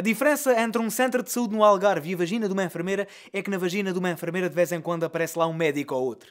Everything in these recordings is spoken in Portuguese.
A diferença entre um centro de saúde no Algarve e a vagina de uma enfermeira é que na vagina de uma enfermeira de vez em quando aparece lá um médico ou outro.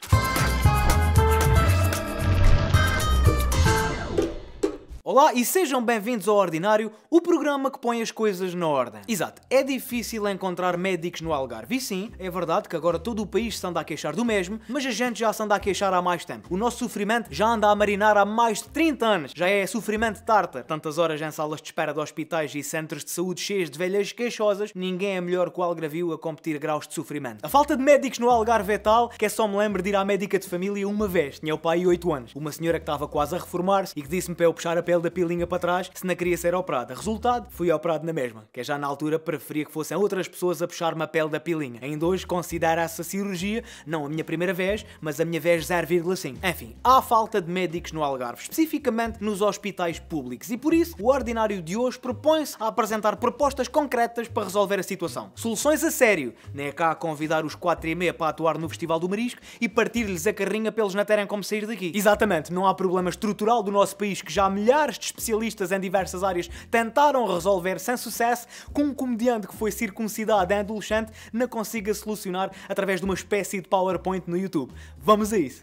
Olá e sejam bem-vindos ao Ordinário, o programa que põe as coisas na ordem. Exato, é difícil encontrar médicos no Algarve. E sim, é verdade que agora todo o país se anda a queixar do mesmo, mas a gente já se anda a queixar há mais tempo. O nosso sofrimento já anda a marinar há mais de 30 anos. Já é sofrimento tarta. Tantas horas em salas de espera de hospitais e centros de saúde cheios de velhas queixosas, ninguém é melhor que o Algarvio a competir graus de sofrimento. A falta de médicos no Algarve é tal que é só me lembro de ir à médica de família uma vez. Tinha o pai 8 anos. Uma senhora que estava quase a reformar-se e que disse-me para eu puxar a pele da pilinha para trás se não queria ser operada. Resultado, fui operado na mesma, que é já na altura preferia que fossem outras pessoas a puxar-me a pele da pilinha. Ainda hoje considera essa cirurgia, não a minha primeira vez, mas a minha vez 0,5. Enfim, há falta de médicos no Algarve, especificamente nos hospitais públicos, e por isso o ordinário de hoje propõe-se a apresentar propostas concretas para resolver a situação. Soluções a sério, nem é cá convidar os 4 e meia para atuar no Festival do Marisco e partir-lhes a carrinha pelos na terem como sair daqui. Exatamente, não há problema estrutural do nosso país que já milhares milhares de especialistas em diversas áreas tentaram resolver sem sucesso, com um comediante que foi circuncidado em adolescente não consiga solucionar através de uma espécie de PowerPoint no YouTube. Vamos a isso.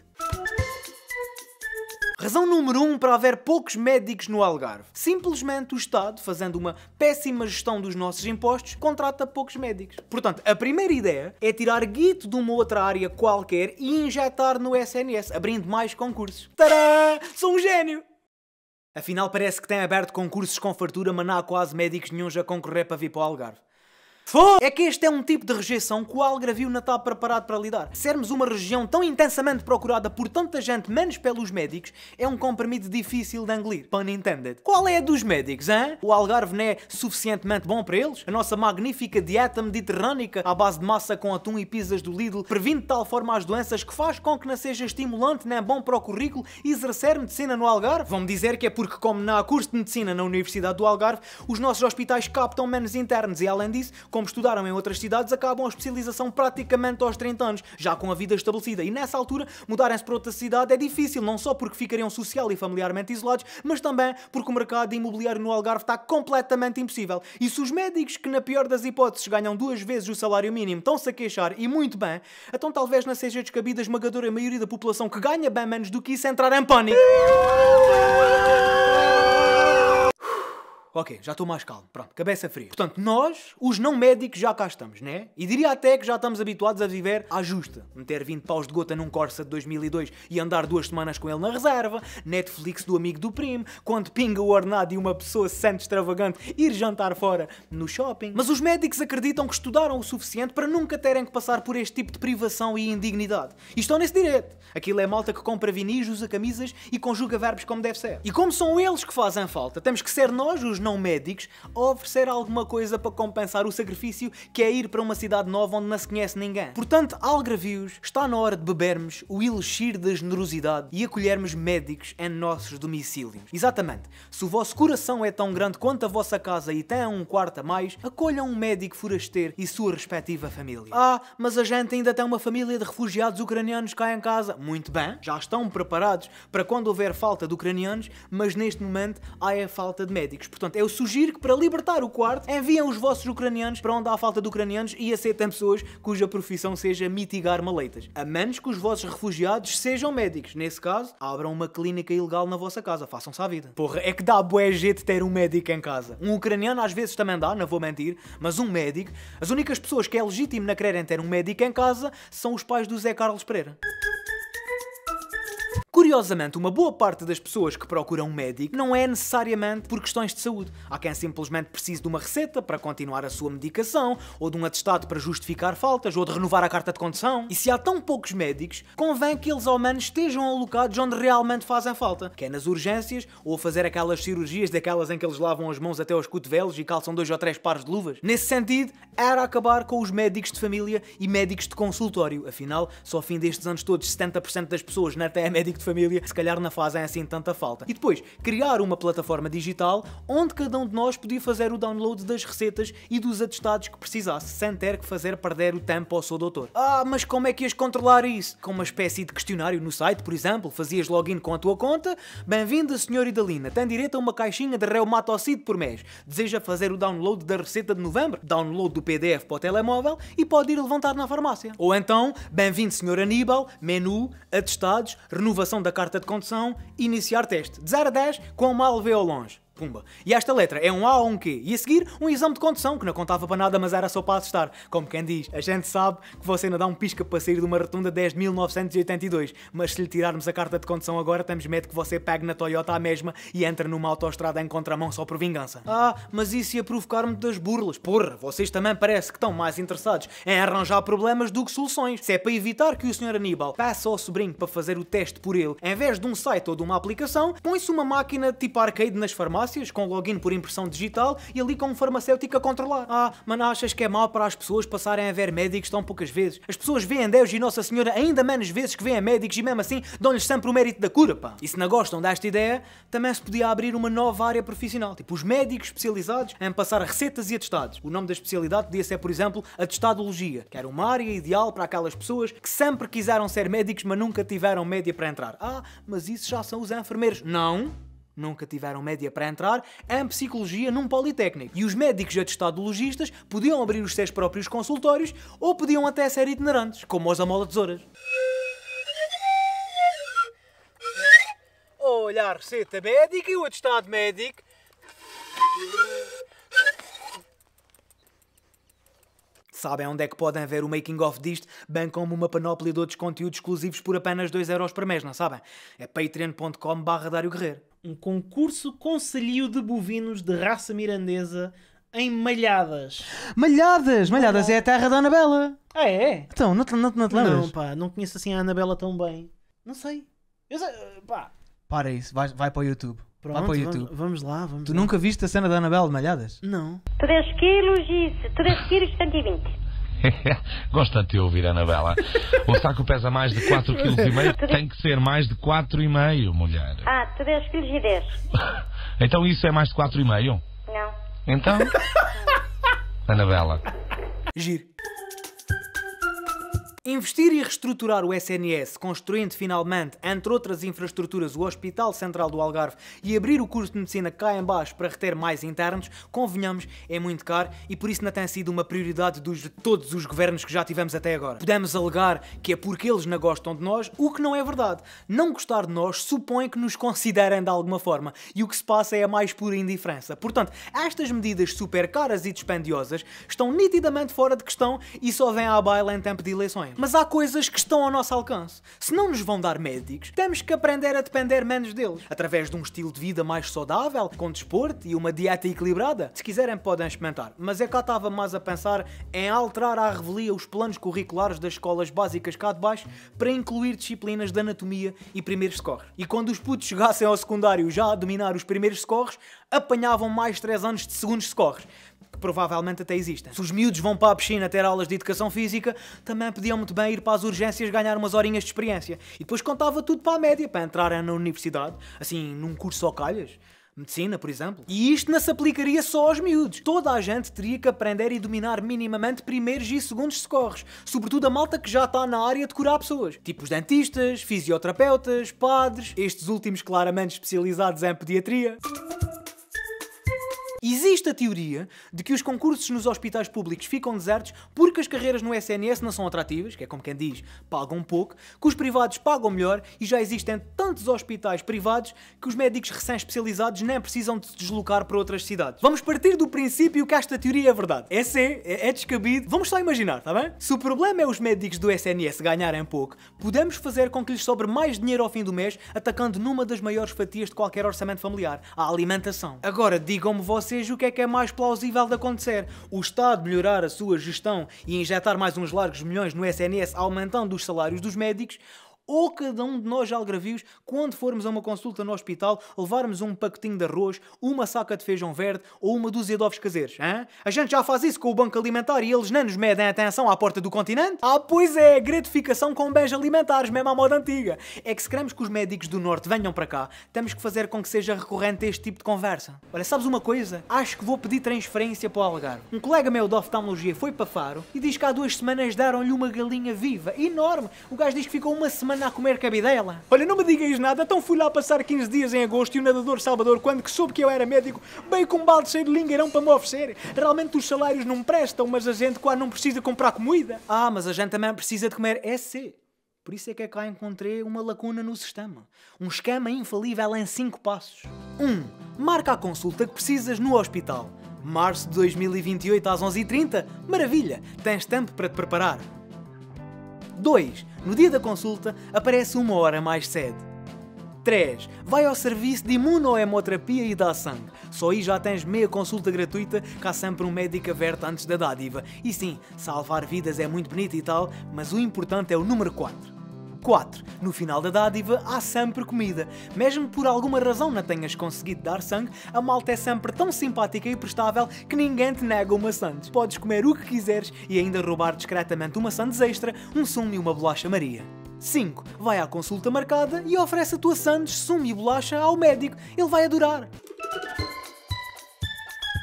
Razão número 1 um para haver poucos médicos no Algarve. Simplesmente o Estado, fazendo uma péssima gestão dos nossos impostos, contrata poucos médicos. Portanto, a primeira ideia é tirar guito de uma outra área qualquer e injetar no SNS, abrindo mais concursos. Tadã! Sou um gênio! Afinal, parece que tem aberto concursos com fartura, mas não há quase médicos nenhum a concorrer para vir para o Algarve. Foda é que este é um tipo de rejeição que o Algarvio não está preparado para lidar. Sermos uma região tão intensamente procurada por tanta gente, menos pelos médicos, é um compromisso difícil de anglir. Pun intended. Qual é a dos médicos, hein? O Algarve não é suficientemente bom para eles? A nossa magnífica dieta mediterrânica à base de massa com atum e pizzas do Lidl previne de tal forma as doenças que faz com que não seja estimulante nem bom para o currículo exercer medicina no Algarve? Vão-me dizer que é porque, como não há curso de medicina na Universidade do Algarve, os nossos hospitais captam menos internos e, além disso, como estudaram em outras cidades, acabam a especialização praticamente aos 30 anos, já com a vida estabelecida. E nessa altura, mudarem-se para outra cidade é difícil, não só porque ficariam social e familiarmente isolados, mas também porque o mercado imobiliário no Algarve está completamente impossível. E se os médicos, que na pior das hipóteses ganham duas vezes o salário mínimo, estão-se a queixar, e muito bem, então talvez não seja descabida a esmagadora maioria da população que ganha bem menos do que isso entrar em pânico. Ok, já estou mais calmo. Pronto, cabeça fria. Portanto, nós, os não médicos, já cá estamos, né? E diria até que já estamos habituados a viver à justa. Meter 20 paus de gota num Corsa de 2002 e andar duas semanas com ele na reserva, Netflix do amigo do primo, quando pinga o ornado e uma pessoa se sente extravagante ir jantar fora no shopping. Mas os médicos acreditam que estudaram o suficiente para nunca terem que passar por este tipo de privação e indignidade. E estão nesse direito. Aquilo é malta que compra vinis, usa camisas e conjuga verbos como deve ser. E como são eles que fazem falta, temos que ser nós, os os não médicos a oferecer alguma coisa para compensar o sacrifício que é ir para uma cidade nova onde não se conhece ninguém. Portanto, algravios, está na hora de bebermos o elixir da generosidade e acolhermos médicos em nossos domicílios. Exatamente, se o vosso coração é tão grande quanto a vossa casa e tem um quarto a mais, acolham um médico forasteiro e sua respectiva família. Ah, mas a gente ainda tem uma família de refugiados ucranianos cá em casa. Muito bem, já estão preparados para quando houver falta de ucranianos, mas neste momento há a é falta de médicos. Portanto, Portanto, eu sugiro que para libertar o quarto, enviem os vossos ucranianos para onde há falta de ucranianos e aceitem pessoas cuja profissão seja mitigar maleitas. A menos que os vossos refugiados sejam médicos. Nesse caso, abram uma clínica ilegal na vossa casa, façam-se à vida. Porra, é que dá bué jeito ter um médico em casa. Um ucraniano às vezes também dá, não vou mentir, mas um médico, as únicas pessoas que é legítimo na quererem ter um médico em casa são os pais do Zé Carlos Pereira. Curiosamente, uma boa parte das pessoas que procuram um médico não é necessariamente por questões de saúde. Há quem simplesmente precise de uma receita para continuar a sua medicação, ou de um atestado para justificar faltas, ou de renovar a carta de condução. E se há tão poucos médicos, convém que eles ao menos estejam alocados onde realmente fazem falta, que é nas urgências, ou a fazer aquelas cirurgias daquelas em que eles lavam as mãos até aos cotovelos e calçam dois ou três pares de luvas. Nesse sentido, era acabar com os médicos de família e médicos de consultório. Afinal, só ao fim destes anos todos, 70% das pessoas não têm é médico de família família, se calhar não fazem assim tanta falta. E depois, criar uma plataforma digital onde cada um de nós podia fazer o download das receitas e dos atestados que precisasse, sem ter que fazer perder o tempo ao seu doutor. Ah, mas como é que ias controlar isso? Com uma espécie de questionário no site, por exemplo, fazias login com a tua conta, bem-vinda senhor Idalina, tem direito a uma caixinha de reumatocide por mês, deseja fazer o download da receita de novembro, download do PDF para o telemóvel e pode ir levantar na farmácia. Ou então, bem-vindo senhor Aníbal, menu, atestados, renovação da da carta de condução, e iniciar teste. De 0 a 10, quão mal vê ao longe? Pumba. E esta letra é um A ou um Q. E a seguir, um exame de condução, que não contava para nada, mas era só para assustar. Como quem diz, a gente sabe que você ainda dá um pisca para sair de uma rotunda desde 1982, mas se lhe tirarmos a carta de condução agora, temos medo que você pegue na Toyota à mesma e entre numa autoestrada em contramão só por vingança. Ah, mas isso ia provocar-me das burlas. Porra, vocês também parece que estão mais interessados em arranjar problemas do que soluções. Se é para evitar que o Sr. Aníbal passe ao sobrinho para fazer o teste por ele, em vez de um site ou de uma aplicação, põe-se uma máquina tipo arcade nas farmácias farmácias com login por impressão digital e ali com um farmacêutico a controlar. Ah, mas achas que é mau para as pessoas passarem a ver médicos tão poucas vezes? As pessoas veem Deus e Nossa Senhora ainda menos vezes que veem médicos e mesmo assim dão-lhes sempre o mérito da cura, pá. E se não gostam desta ideia, também se podia abrir uma nova área profissional, tipo os médicos especializados em passar receitas e atestados. O nome da especialidade podia ser, por exemplo, atestadologia, que era uma área ideal para aquelas pessoas que sempre quiseram ser médicos, mas nunca tiveram média para entrar. Ah, mas isso já são os enfermeiros. Não! nunca tiveram média para entrar em psicologia num politécnico. E os médicos logistas podiam abrir os seus próprios consultórios ou podiam até ser itinerantes, como os amola-tesouras. Olhar a receita médica e o atestado médico. Sabem onde é que podem ver o making of disto, bem como uma panóplia de outros conteúdos exclusivos por apenas 2€ euros por mês, não sabem? É patreon.com barra Um concurso conselho de bovinos de raça mirandesa em Malhadas. Malhadas! Malhadas é a terra da Anabela. Ah, é? Então, não te, não, não te lembras? Não, pá, não conheço assim a Anabela tão bem. Não sei. Eu sei, pá. Para isso, vai, vai para o YouTube. Pronto, lá vamos, vamos, lá, vamos Tu lá. nunca viste a cena da Anabela de Malhadas? Não. 3 quilos e 3 quilos 120. Gosto tanto de ouvir, Anabela. O saco pesa mais de 4,5 kg. Tem que ser mais de 4,5, mulher. Ah, 3 kg e 10. Então isso é mais de 4,5? Não. Então? Anabela. Giro. Investir e reestruturar o SNS, construindo finalmente, entre outras infraestruturas, o Hospital Central do Algarve e abrir o curso de medicina cá em baixo para reter mais internos, convenhamos, é muito caro e por isso não tem sido uma prioridade dos de todos os governos que já tivemos até agora. Podemos alegar que é porque eles não gostam de nós, o que não é verdade. Não gostar de nós supõe que nos considerem de alguma forma e o que se passa é a mais pura indiferença. Portanto, estas medidas super caras e dispendiosas estão nitidamente fora de questão e só vêm à baila em tempo de eleições. Mas há coisas que estão ao nosso alcance. Se não nos vão dar médicos, temos que aprender a depender menos deles. Através de um estilo de vida mais saudável, com desporto e uma dieta equilibrada. Se quiserem, podem experimentar. Mas é eu cá estava mais a pensar em alterar à revelia os planos curriculares das escolas básicas cá de baixo para incluir disciplinas de anatomia e primeiros socorros. E quando os putos chegassem ao secundário já a dominar os primeiros socorros, apanhavam mais 3 anos de segundos socorros que provavelmente até existem. Se os miúdos vão para a piscina ter aulas de educação física, também podiam muito bem ir para as urgências ganhar umas horinhas de experiência. E depois contava tudo para a média, para entrar na universidade, assim, num curso só calhas. Medicina, por exemplo. E isto não se aplicaria só aos miúdos. Toda a gente teria que aprender e dominar minimamente primeiros e segundos socorros, sobretudo a malta que já está na área de curar pessoas. Tipo os dentistas, fisioterapeutas, padres, estes últimos claramente especializados em pediatria. Existe a teoria de que os concursos nos hospitais públicos ficam desertos porque as carreiras no SNS não são atrativas, que é como quem diz, pagam pouco, que os privados pagam melhor e já existem tantos hospitais privados que os médicos recém-especializados nem precisam de se deslocar para outras cidades. Vamos partir do princípio que esta teoria é verdade. É sim, é, é descabido. Vamos só imaginar, está bem? Se o problema é os médicos do SNS ganharem pouco, podemos fazer com que lhes sobre mais dinheiro ao fim do mês, atacando numa das maiores fatias de qualquer orçamento familiar, a alimentação. Agora, digam-me vocês vocês o que é que é mais plausível de acontecer. O Estado melhorar a sua gestão e injetar mais uns largos milhões no SNS, aumentando os salários dos médicos, ou cada um de nós algravios, quando formos a uma consulta no hospital, levarmos um pacotinho de arroz, uma saca de feijão verde ou uma dúzia de ovos caseiros. Hein? A gente já faz isso com o Banco Alimentar e eles não nos medem atenção à porta do continente? Ah, pois é, gratificação com bens alimentares, mesmo à moda antiga. É que se queremos que os médicos do Norte venham para cá, temos que fazer com que seja recorrente este tipo de conversa. Olha, sabes uma coisa? Acho que vou pedir transferência para o Algarve. Um colega meu de oftalmologia foi para Faro e diz que há duas semanas deram-lhe uma galinha viva, enorme. O gajo diz que ficou uma semana andar a comer cabidela. Olha, não me digas nada, então fui lá passar 15 dias em agosto e o nadador Salvador, quando que soube que eu era médico, veio com um balde cheio de lingueirão para me oferecer. Realmente os salários não prestam, mas a gente quase não precisa comprar comida. Ah, mas a gente também precisa de comer SC. Por isso é que cá é encontrei uma lacuna no sistema. Um esquema infalível em 5 passos. 1. Um, marca a consulta que precisas no hospital. Março de 2028 às 11h30? Maravilha! Tens tempo para te preparar. 2. No dia da consulta, aparece uma hora mais cedo. 3. Vai ao serviço de imunohemoterapia e dá sangue. Só aí já tens meia consulta gratuita, cá sempre um médico aberto antes da dádiva. E sim, salvar vidas é muito bonito e tal, mas o importante é o número 4. 4. No final da dádiva há sempre comida. Mesmo por alguma razão não tenhas conseguido dar sangue, a malta é sempre tão simpática e prestável que ninguém te nega uma sandes. Podes comer o que quiseres e ainda roubar discretamente uma sandes extra, um sumo e uma bolacha Maria. 5. Vai à consulta marcada e oferece a tua sandes, sumo e bolacha ao médico. Ele vai adorar.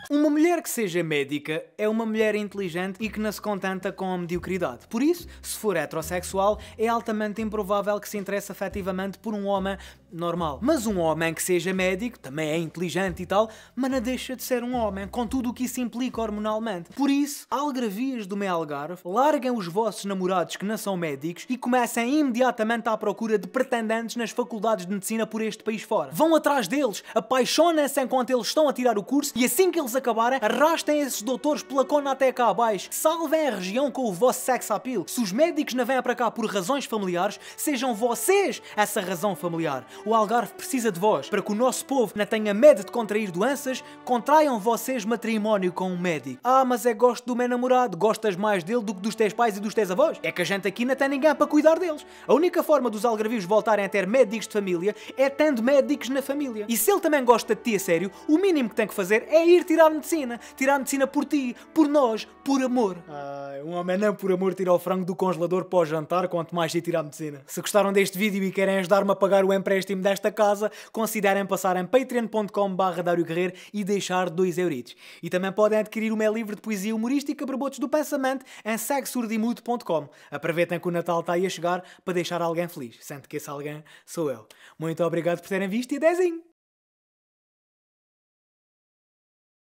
Uma mulher que seja médica é uma mulher inteligente e que não se contenta com a mediocridade. Por isso, se for heterossexual, é altamente improvável que se interesse afetivamente por um homem normal. Mas um homem que seja médico, também é inteligente e tal, mas não deixa de ser um homem, com tudo o que isso implica hormonalmente. Por isso, algravias do meu Algarve, larguem os vossos namorados que não são médicos e comecem imediatamente à procura de pretendentes nas faculdades de medicina por este país fora. Vão atrás deles, apaixonem-se enquanto eles estão a tirar o curso e assim que eles acabarem, arrastem esses doutores pela cona até cá abaixo. Salvem a região com o vosso sex appeal. Se os médicos não vêm para cá por razões familiares, sejam vocês essa razão familiar o Algarve precisa de vós para que o nosso povo não tenha medo de contrair doenças, contraiam vocês matrimónio com um médico. Ah, mas é gosto do meu namorado, gostas mais dele do que dos teus pais e dos teus avós. É que a gente aqui não tem ninguém para cuidar deles. A única forma dos algarvios voltarem a ter médicos de família é tendo médicos na família. E se ele também gosta de ti a sério, o mínimo que tem que fazer é ir tirar medicina. Tirar medicina por ti, por nós, por amor. Ah, um homem não por amor tira o frango do congelador para o jantar, quanto mais ir tirar medicina. Se gostaram deste vídeo e querem ajudar-me a pagar o empréstimo cêntimo desta casa, considerem passar em patreon.com barra e deixar 2 euritos. E também podem adquirir o meu livro de poesia humorística para botes do pensamento em sexurdimudo.com. Aproveitem que o Natal está aí a chegar para deixar alguém feliz, sendo que esse alguém sou eu. Muito obrigado por terem visto e adezinho!